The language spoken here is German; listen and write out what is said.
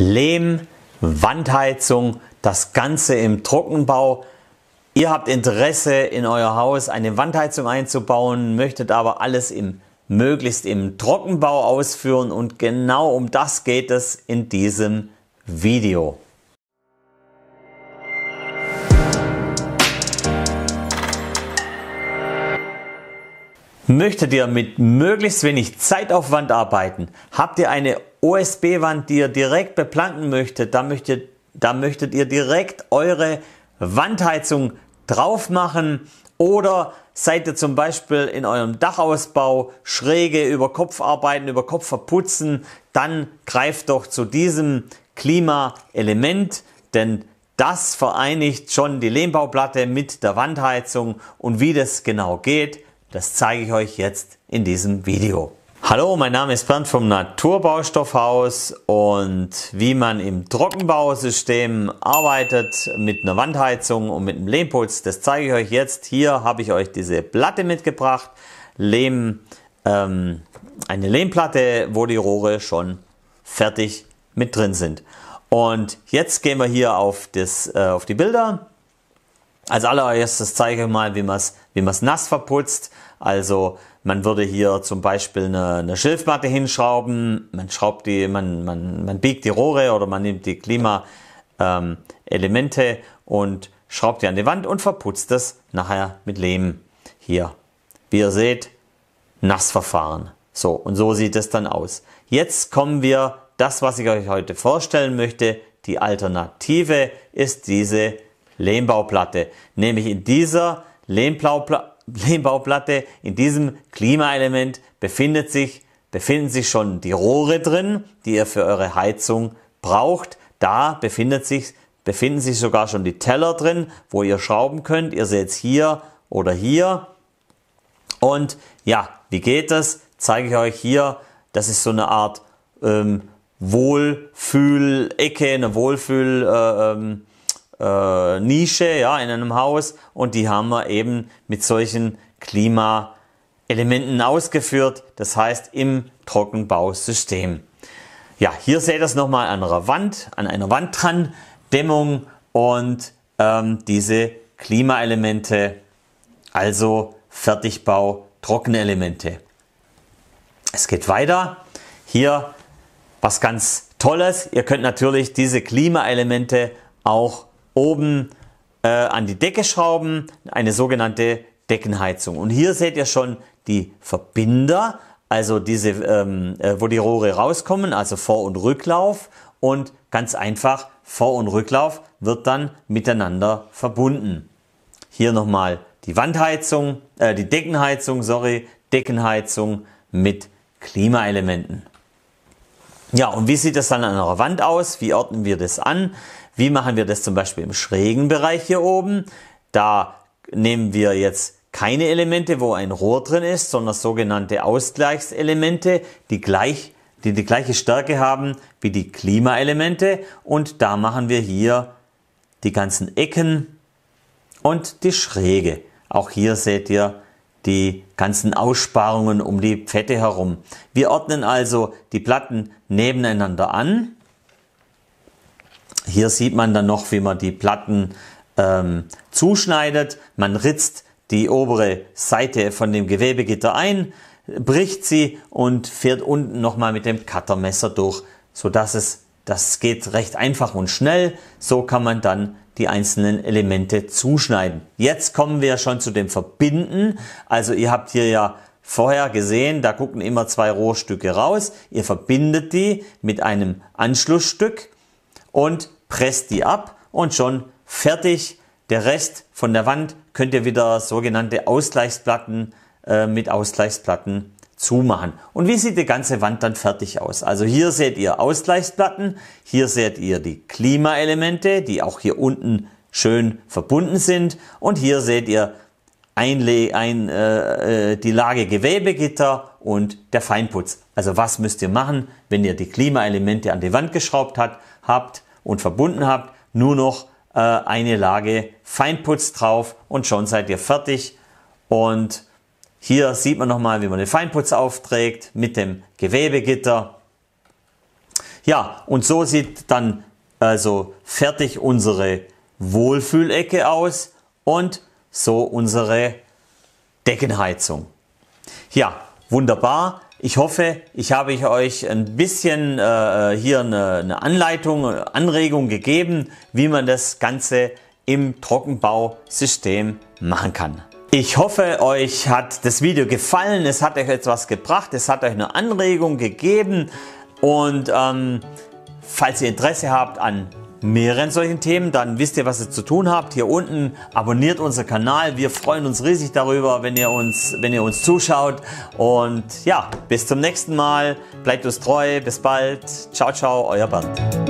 Lehm, Wandheizung, das Ganze im Trockenbau. Ihr habt Interesse in euer Haus eine Wandheizung einzubauen, möchtet aber alles im möglichst im Trockenbau ausführen und genau um das geht es in diesem Video. Möchtet ihr mit möglichst wenig Zeitaufwand arbeiten? Habt ihr eine OSB-Wand, die ihr direkt beplanten möchtet, da möchtet, da möchtet ihr direkt eure Wandheizung drauf machen oder seid ihr zum Beispiel in eurem Dachausbau schräge über Kopf arbeiten, über Kopf verputzen, dann greift doch zu diesem Klimaelement, denn das vereinigt schon die Lehmbauplatte mit der Wandheizung und wie das genau geht, das zeige ich euch jetzt in diesem Video. Hallo, mein Name ist Bernd vom Naturbaustoffhaus und wie man im Trockenbausystem arbeitet mit einer Wandheizung und mit einem Lehmputz, das zeige ich euch jetzt. Hier habe ich euch diese Platte mitgebracht, Lehm, ähm, eine Lehmplatte, wo die Rohre schon fertig mit drin sind. Und jetzt gehen wir hier auf, das, äh, auf die Bilder. Als allererstes zeige ich euch mal, wie man es wie man es nass verputzt. Also man würde hier zum Beispiel eine, eine Schilfmatte hinschrauben, man schraubt die, man, man, man biegt die Rohre oder man nimmt die Klimaelemente ähm, und schraubt die an die Wand und verputzt das nachher mit Lehm. Hier, wie ihr seht, Nassverfahren. So, und so sieht es dann aus. Jetzt kommen wir, das, was ich euch heute vorstellen möchte, die Alternative ist diese Lehmbauplatte. Nämlich in dieser Lehmbaupla Lehmbauplatte, in diesem Klimaelement befindet sich, befinden sich schon die Rohre drin, die ihr für eure Heizung braucht. Da befindet sich, befinden sich sogar schon die Teller drin, wo ihr schrauben könnt. Ihr seht es hier oder hier. Und ja, wie geht das? Zeige ich euch hier. Das ist so eine Art ähm, Wohlfühlecke, eine Wohlfühl- äh, ähm, äh, Nische, ja, in einem Haus und die haben wir eben mit solchen Klimaelementen ausgeführt, das heißt im Trockenbausystem. Ja, hier seht ihr es nochmal an einer Wand, an einer Wand dran, Dämmung und ähm, diese Klimaelemente, also Fertigbau, Trockenelemente. Es geht weiter. Hier was ganz Tolles. Ihr könnt natürlich diese Klimaelemente auch oben äh, an die Decke schrauben, eine sogenannte Deckenheizung. Und hier seht ihr schon die Verbinder, also diese, ähm, äh, wo die Rohre rauskommen, also Vor- und Rücklauf. Und ganz einfach, Vor- und Rücklauf wird dann miteinander verbunden. Hier nochmal die Wandheizung, äh, die Deckenheizung, sorry, Deckenheizung mit Klimaelementen. Ja, und wie sieht das dann an einer Wand aus? Wie ordnen wir das an? Wie machen wir das zum Beispiel im schrägen Bereich hier oben? Da nehmen wir jetzt keine Elemente, wo ein Rohr drin ist, sondern sogenannte Ausgleichselemente, die gleich die die gleiche Stärke haben wie die Klimaelemente und da machen wir hier die ganzen Ecken und die Schräge. Auch hier seht ihr die ganzen Aussparungen um die Fette herum. Wir ordnen also die Platten nebeneinander an. Hier sieht man dann noch, wie man die Platten ähm, zuschneidet. Man ritzt die obere Seite von dem Gewebegitter ein, bricht sie und fährt unten nochmal mit dem Cuttermesser durch, sodass es das geht recht einfach und schnell. So kann man dann die einzelnen Elemente zuschneiden. Jetzt kommen wir schon zu dem Verbinden. Also ihr habt hier ja vorher gesehen, da gucken immer zwei Rohrstücke raus. Ihr verbindet die mit einem Anschlussstück und presst die ab und schon fertig. Der Rest von der Wand könnt ihr wieder sogenannte Ausgleichsplatten äh, mit Ausgleichsplatten zumachen. Und wie sieht die ganze Wand dann fertig aus? Also hier seht ihr Ausgleichsplatten, hier seht ihr die Klimaelemente, die auch hier unten schön verbunden sind und hier seht ihr Einle ein, äh, äh, die Lage Gewebegitter und der Feinputz. Also was müsst ihr machen, wenn ihr die Klimaelemente an die Wand geschraubt hat, habt und verbunden habt? Nur noch äh, eine Lage Feinputz drauf und schon seid ihr fertig und hier sieht man nochmal, wie man den Feinputz aufträgt mit dem Gewebegitter. Ja, und so sieht dann also fertig unsere Wohlfühlecke aus und so unsere Deckenheizung. Ja, wunderbar. Ich hoffe, ich habe euch ein bisschen äh, hier eine, eine Anleitung, Anregung gegeben, wie man das Ganze im Trockenbausystem machen kann. Ich hoffe, euch hat das Video gefallen, es hat euch etwas gebracht, es hat euch eine Anregung gegeben und ähm, falls ihr Interesse habt an mehreren solchen Themen, dann wisst ihr, was ihr zu tun habt. Hier unten abonniert unseren Kanal. Wir freuen uns riesig darüber, wenn ihr uns, wenn ihr uns zuschaut. Und ja, bis zum nächsten Mal. Bleibt uns treu. Bis bald. Ciao, ciao, euer Bernd.